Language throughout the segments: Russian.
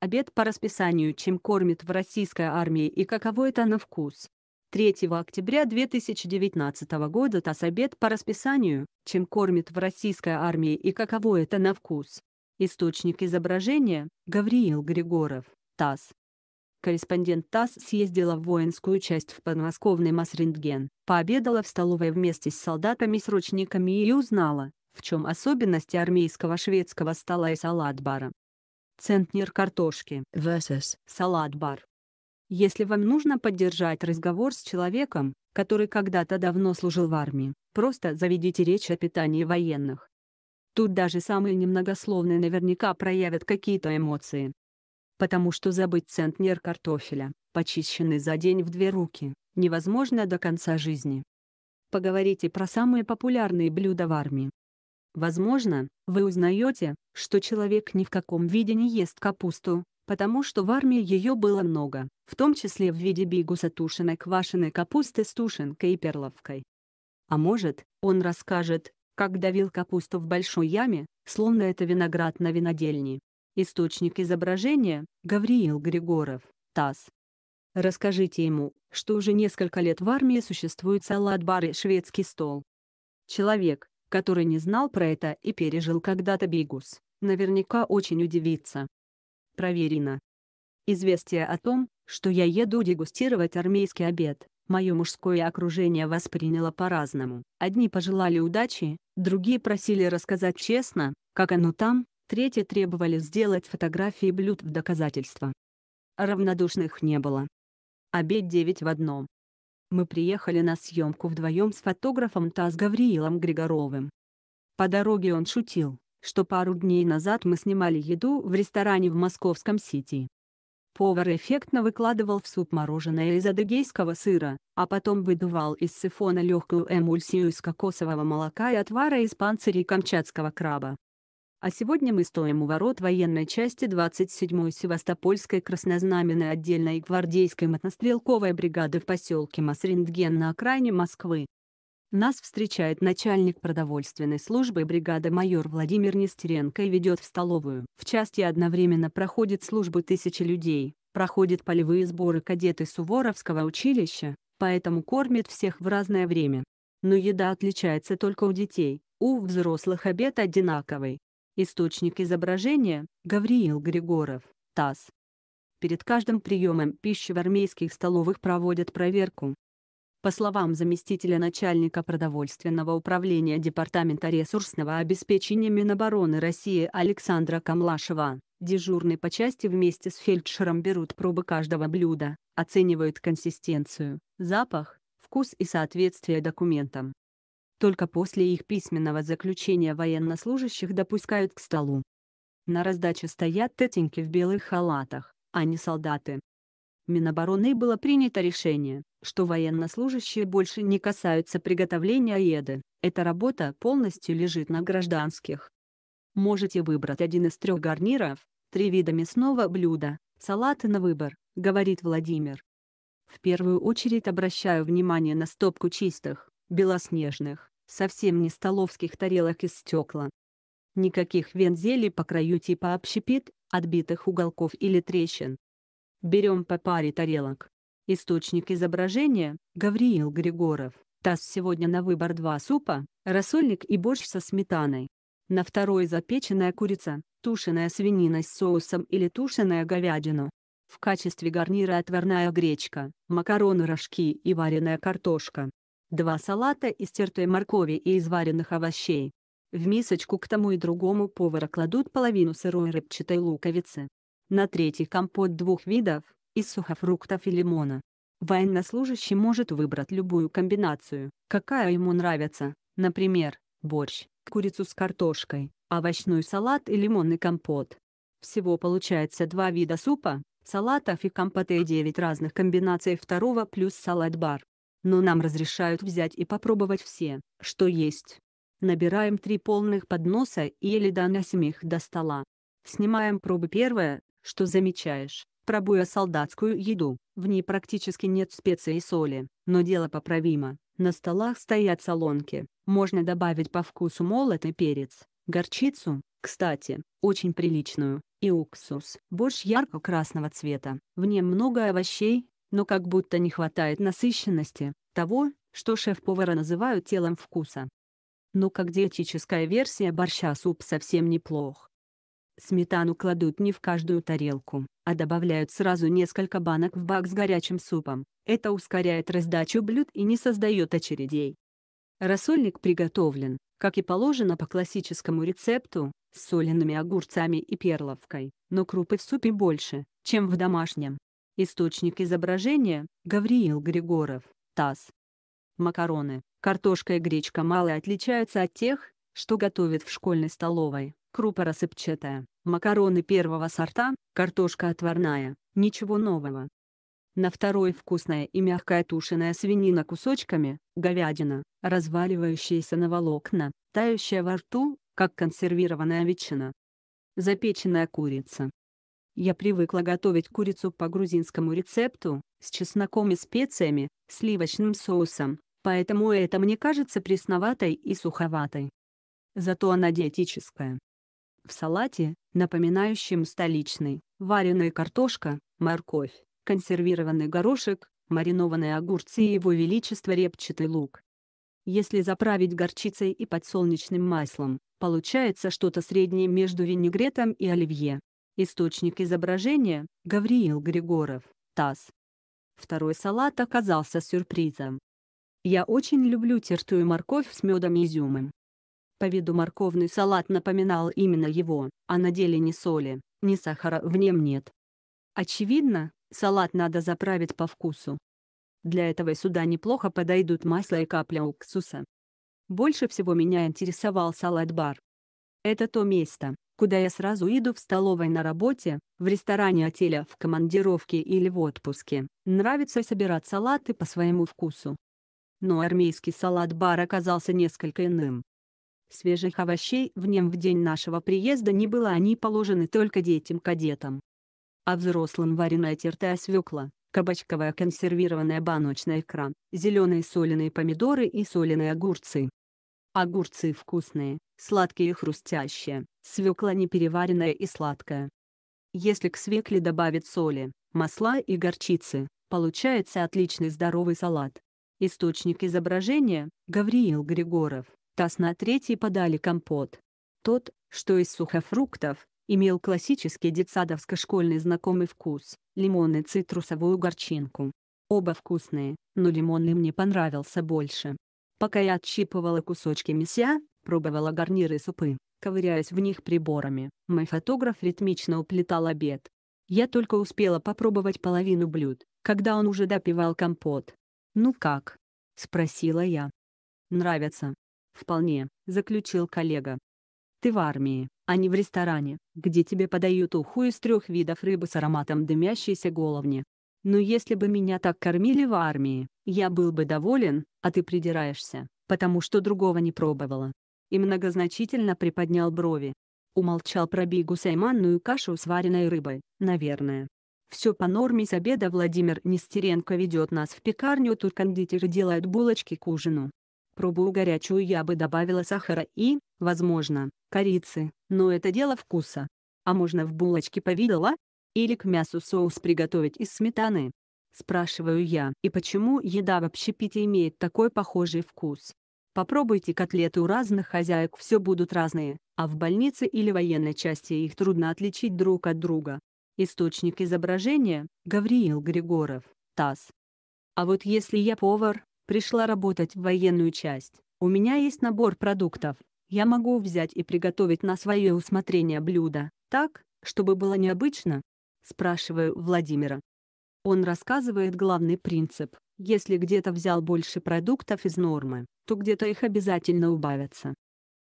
обед по расписанию, чем кормит в российской армии и каково это на вкус. 3 октября 2019 года ТАСС обед по расписанию, чем кормит в российской армии и каково это на вкус. Источник изображения – Гавриил Григоров, ТАСС. Корреспондент ТАСС съездила в воинскую часть в подмосковный Масрентген, пообедала в столовой вместе с солдатами-срочниками и узнала, в чем особенности армейского шведского стола и салат-бара центнер картошки versus салат-бар. Если вам нужно поддержать разговор с человеком, который когда-то давно служил в армии, просто заведите речь о питании военных. Тут даже самые немногословные наверняка проявят какие-то эмоции. Потому что забыть центнер картофеля, почищенный за день в две руки, невозможно до конца жизни. Поговорите про самые популярные блюда в армии. Возможно, вы узнаете, что человек ни в каком виде не ест капусту, потому что в армии ее было много, в том числе в виде бигуса тушеной квашеной капусты с тушенкой и перловкой. А может, он расскажет, как давил капусту в большой яме, словно это виноград на винодельне. Источник изображения – Гавриил Григоров, ТАСС. Расскажите ему, что уже несколько лет в армии существует салат-бар и шведский стол. Человек, который не знал про это и пережил когда-то Бигус, наверняка очень удивится. Проверено. Известие о том, что я еду дегустировать армейский обед, мое мужское окружение восприняло по-разному. Одни пожелали удачи, другие просили рассказать честно, как оно там, третьи требовали сделать фотографии блюд в доказательство. Равнодушных не было. Обед 9 в одном. Мы приехали на съемку вдвоем с фотографом Тас Гавриилом Григоровым. По дороге он шутил, что пару дней назад мы снимали еду в ресторане в московском Сити. Повар эффектно выкладывал в суп мороженое из адыгейского сыра, а потом выдувал из сифона легкую эмульсию из кокосового молока и отвара из панцирей камчатского краба. А сегодня мы стоим у ворот военной части 27-й Севастопольской краснознаменной отдельной гвардейской мотнострелковой бригады в поселке Масринген на окраине Москвы. Нас встречает начальник продовольственной службы бригады майор Владимир Нестеренко и ведет в столовую. В части одновременно проходит службу тысячи людей, проходят полевые сборы кадеты Суворовского училища, поэтому кормит всех в разное время. Но еда отличается только у детей, у взрослых обед одинаковый, Источник изображения – Гавриил Григоров, ТАСС. Перед каждым приемом пищи в армейских столовых проводят проверку. По словам заместителя начальника продовольственного управления Департамента ресурсного обеспечения Минобороны России Александра Камлашева, дежурный по части вместе с фельдшером берут пробы каждого блюда, оценивают консистенцию, запах, вкус и соответствие документам. Только после их письменного заключения военнослужащих допускают к столу. На раздаче стоят тетеньки в белых халатах, а не солдаты. Минобороны было принято решение, что военнослужащие больше не касаются приготовления еды, эта работа полностью лежит на гражданских. Можете выбрать один из трех гарниров, три вида мясного блюда, салаты на выбор, говорит Владимир. В первую очередь обращаю внимание на стопку чистых, белоснежных, совсем не столовских тарелок из стекла. Никаких вензелей по краю типа общепит, отбитых уголков или трещин. Берем по паре тарелок. Источник изображения – Гавриил Григоров. Таз сегодня на выбор два супа, рассольник и борщ со сметаной. На второй запеченная курица, тушеная свинина с соусом или тушеная говядину. В качестве гарнира отварная гречка, макароны-рожки и вареная картошка два салата из тертой моркови и изваренных овощей. В мисочку к тому и другому повара кладут половину сырой рыбчатой луковицы. На третий компот двух видов, из сухофруктов и лимона. Военнослужащий может выбрать любую комбинацию, какая ему нравится, например, борщ, курицу с картошкой, овощной салат и лимонный компот. Всего получается два вида супа, салатов и компота и 9 разных комбинаций второго плюс салат-бар но нам разрешают взять и попробовать все, что есть. Набираем три полных подноса или до их до стола. Снимаем пробы первое, что замечаешь, пробуя солдатскую еду, в ней практически нет специй и соли, но дело поправимо. На столах стоят солонки, можно добавить по вкусу молотый перец, горчицу, кстати, очень приличную, и уксус. Борщ ярко-красного цвета, в нем много овощей, но как будто не хватает насыщенности, того, что шеф-повара называют телом вкуса. Но ну как диетическая версия борща суп совсем неплох. Сметану кладут не в каждую тарелку, а добавляют сразу несколько банок в бак с горячим супом. Это ускоряет раздачу блюд и не создает очередей. Рассольник приготовлен, как и положено по классическому рецепту, с солеными огурцами и перловкой, но крупы в супе больше, чем в домашнем. Источник изображения – Гавриил Григоров, ТАСС. Макароны, картошка и гречка мало отличаются от тех, что готовят в школьной столовой. Крупа рассыпчатая, макароны первого сорта, картошка отварная, ничего нового. На второй вкусная и мягкая тушеная свинина кусочками, говядина, разваливающаяся на волокна, тающая во рту, как консервированная ветчина. Запеченная курица, я привыкла готовить курицу по грузинскому рецепту, с чесноком и специями, сливочным соусом, поэтому это мне кажется пресноватой и суховатой. Зато она диетическая. В салате, напоминающем столичный, вареная картошка, морковь, консервированный горошек, маринованные огурцы и его величество репчатый лук. Если заправить горчицей и подсолнечным маслом, получается что-то среднее между винегретом и оливье. Источник изображения – Гавриил Григоров, ТАСС. Второй салат оказался сюрпризом. Я очень люблю тертую морковь с медом и изюмом. По виду морковный салат напоминал именно его, а на деле ни соли, ни сахара в нем нет. Очевидно, салат надо заправить по вкусу. Для этого сюда неплохо подойдут масло и капля уксуса. Больше всего меня интересовал салат-бар. Это то место, куда я сразу иду в столовой на работе, в ресторане отеля, в командировке или в отпуске. Нравится собирать салаты по своему вкусу. Но армейский салат-бар оказался несколько иным. Свежих овощей в нем в день нашего приезда не было, они положены только детям-кадетам. А взрослым вареная тертая свекла, кабачковая консервированная баночная икра, зеленые соленые помидоры и соленые огурцы. Огурцы вкусные, сладкие и хрустящие, свекла непереваренная и сладкая. Если к свекле добавить соли, масла и горчицы, получается отличный здоровый салат. Источник изображения – Гавриил Григоров, таз на третий подали компот. Тот, что из сухофруктов, имел классический детсадовско-школьный знакомый вкус – лимон и цитрусовую горчинку. Оба вкусные, но лимонный мне понравился больше пока я отщипывала кусочки мяса, пробовала гарниры и супы, ковыряясь в них приборами, мой фотограф ритмично уплетал обед. Я только успела попробовать половину блюд, когда он уже допивал компот. «Ну как?» — спросила я. «Нравится?» «Вполне», — заключил коллега. «Ты в армии, а не в ресторане, где тебе подают уху из трех видов рыбы с ароматом дымящейся головни. Но если бы меня так кормили в армии, я был бы доволен, а ты придираешься, потому что другого не пробовала. И многозначительно приподнял брови. Умолчал про бигу сайманную кашу с вареной рыбой, наверное. Все по норме с обеда Владимир Нестеренко ведет нас в пекарню, тут кондитеры делают булочки к ужину. Пробую горячую я бы добавила сахара и, возможно, корицы, но это дело вкуса. А можно в булочки повидала, или к мясу соус приготовить из сметаны? Спрашиваю я, и почему еда в общепите имеет такой похожий вкус? Попробуйте котлеты у разных хозяек, все будут разные, а в больнице или военной части их трудно отличить друг от друга. Источник изображения – Гавриил Григоров, ТАСС. А вот если я повар, пришла работать в военную часть, у меня есть набор продуктов, я могу взять и приготовить на свое усмотрение блюдо, так, чтобы было необычно, спрашиваю Владимира. Он рассказывает главный принцип. Если где-то взял больше продуктов из нормы, то где-то их обязательно убавятся.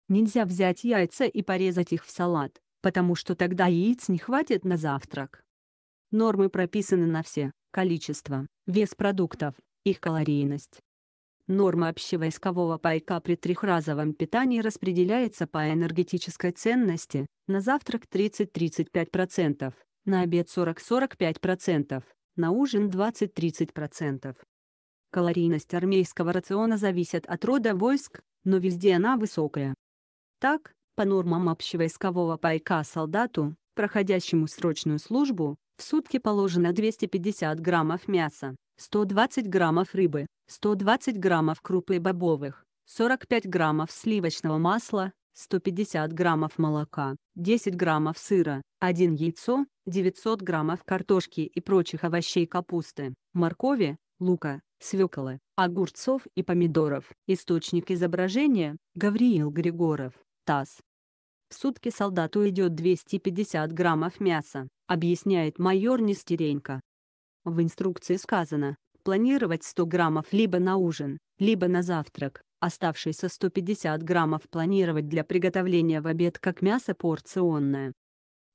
Нельзя взять яйца и порезать их в салат, потому что тогда яиц не хватит на завтрак. Нормы прописаны на все – количество, вес продуктов, их калорийность. Норма общего искового пайка при трехразовом питании распределяется по энергетической ценности, на завтрак 30-35%, на обед 40-45%, на ужин 20-30%. Калорийность армейского рациона зависит от рода войск, но везде она высокая. Так, по нормам общего пайка солдату, проходящему срочную службу, в сутки положено 250 граммов мяса, 120 граммов рыбы, 120 граммов крупы бобовых, 45 граммов сливочного масла, 150 граммов молока, 10 граммов сыра, 1 яйцо, 900 граммов картошки и прочих овощей капусты, моркови, лука, свеколы, огурцов и помидоров. Источник изображения – Гавриил Григоров, ТАСС. В сутки солдату идет 250 граммов мяса, объясняет майор Нестеренко. В инструкции сказано, планировать 100 граммов либо на ужин, либо на завтрак, Оставшиеся 150 граммов планировать для приготовления в обед как мясо порционное.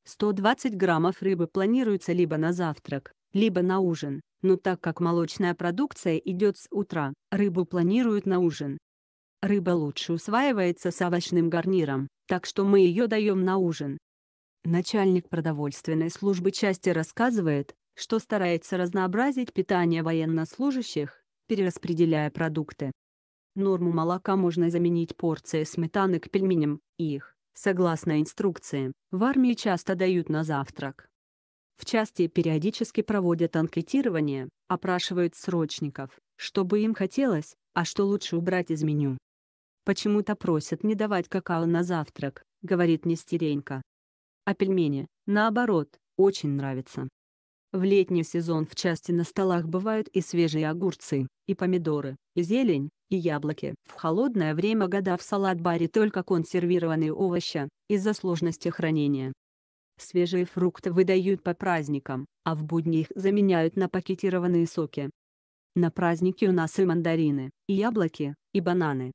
120 граммов рыбы планируется либо на завтрак, либо на ужин, но так как молочная продукция идет с утра, рыбу планируют на ужин. Рыба лучше усваивается с овощным гарниром, так что мы ее даем на ужин. Начальник продовольственной службы части рассказывает, что старается разнообразить питание военнослужащих, перераспределяя продукты. Норму молока можно заменить порцией сметаны к пельменям, их, согласно инструкции, в армии часто дают на завтрак. В части периодически проводят анкетирование, опрашивают срочников, что бы им хотелось, а что лучше убрать из меню. «Почему-то просят не давать какао на завтрак», — говорит Нестеренко. А пельмени, наоборот, очень нравятся. В летний сезон в части на столах бывают и свежие огурцы, и помидоры, и зелень, и яблоки. В холодное время года в салат баре только консервированные овощи, из-за сложности хранения. Свежие фрукты выдают по праздникам, а в будни их заменяют на пакетированные соки. На праздники у нас и мандарины, и яблоки, и бананы.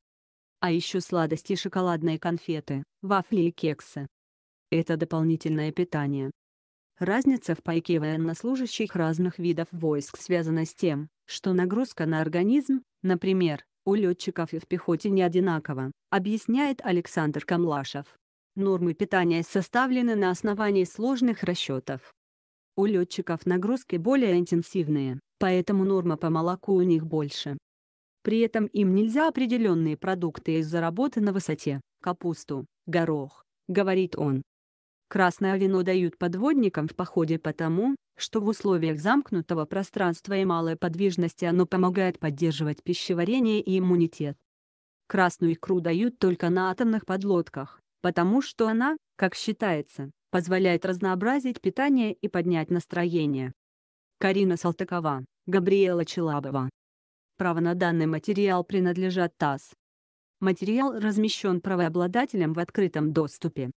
А еще сладости шоколадные конфеты, вафли и кексы. Это дополнительное питание. Разница в пайке военнослужащих разных видов войск связана с тем, что нагрузка на организм, например, у летчиков и в пехоте не одинаково, объясняет Александр Камлашев. Нормы питания составлены на основании сложных расчетов. У летчиков нагрузки более интенсивные, поэтому норма по молоку у них больше. При этом им нельзя определенные продукты из-за работы на высоте, капусту, горох, говорит он. Красное вино дают подводникам в походе потому, что в условиях замкнутого пространства и малой подвижности оно помогает поддерживать пищеварение и иммунитет. Красную икру дают только на атомных подлодках, потому что она, как считается, позволяет разнообразить питание и поднять настроение. Карина Салтыкова, Габриэла Челабова. Право на данный материал принадлежат ТАСС. Материал размещен правообладателем в открытом доступе.